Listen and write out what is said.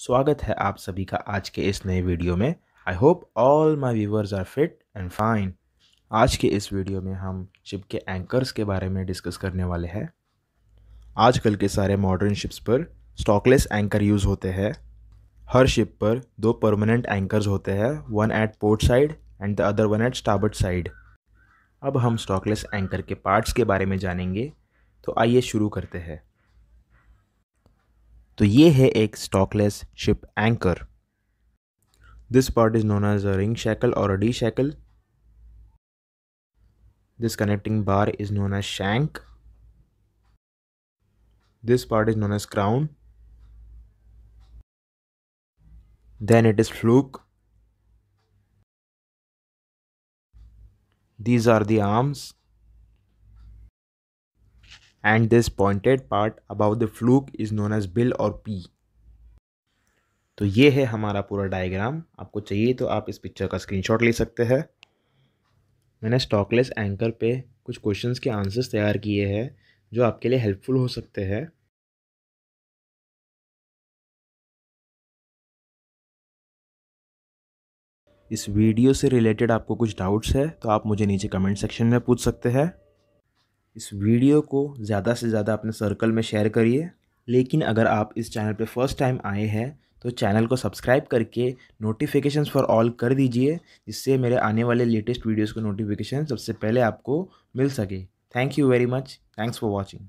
स्वागत है आप सभी का आज के इस नए वीडियो में I hope all my viewers are fit and fine आज के इस वीडियो में हम शिप के एंकर्स के बारे में डिस्कस करने वाले हैं आजकल के सारे मॉडर्न शिप्स पर स्टॉकलेस एंकर यूज़ होते हैं हर शिप पर दो परमानेंट एंकर्स होते हैं one at port side and the other one at starboard side अब हम स्टॉकलेस एंकर के पार्ट्स के बारे में जानेंगे तो आइए शुरू करते हैं तो ये है एक stockless ship anchor this part is known as a ring shackle और a D shackle this connecting bar is known as shank this part is known as crown then it is fluke these are the arms and this pointed part above the fluke is known as bill or pea तो ये है हमारा पूरा diagram आपको चाहिए तो आप इस पिक्चर का स्क्रीनशॉट ले सकते हैं मैंने स्टॉकलेस एंकर पे कुछ क्वेश्चंस के आंसर्स तैयार किए हैं जो आपके लिए हेल्पफुल हो सकते हैं इस वीडियो से रिलेटेड आपको कुछ डाउट्स है तो आप मुझे नीचे कमेंट सेक्शन में पूछ सकते हैं इस वीडियो को ज़्यादा से ज़्यादा अपने सर्कल में शेयर करिए लेकिन अगर आप इस चैनल पर फर्स्ट टाइम आए हैं तो चैनल को सब्सक्राइब करके नोटिफिकेशन फॉर ऑल कर दीजिए जिससे मेरे आने वाले लेटेस्ट वीडियोज़ को नोटिफिकेशन सबसे पहले आपको मिल सके thank you very much thanks for watching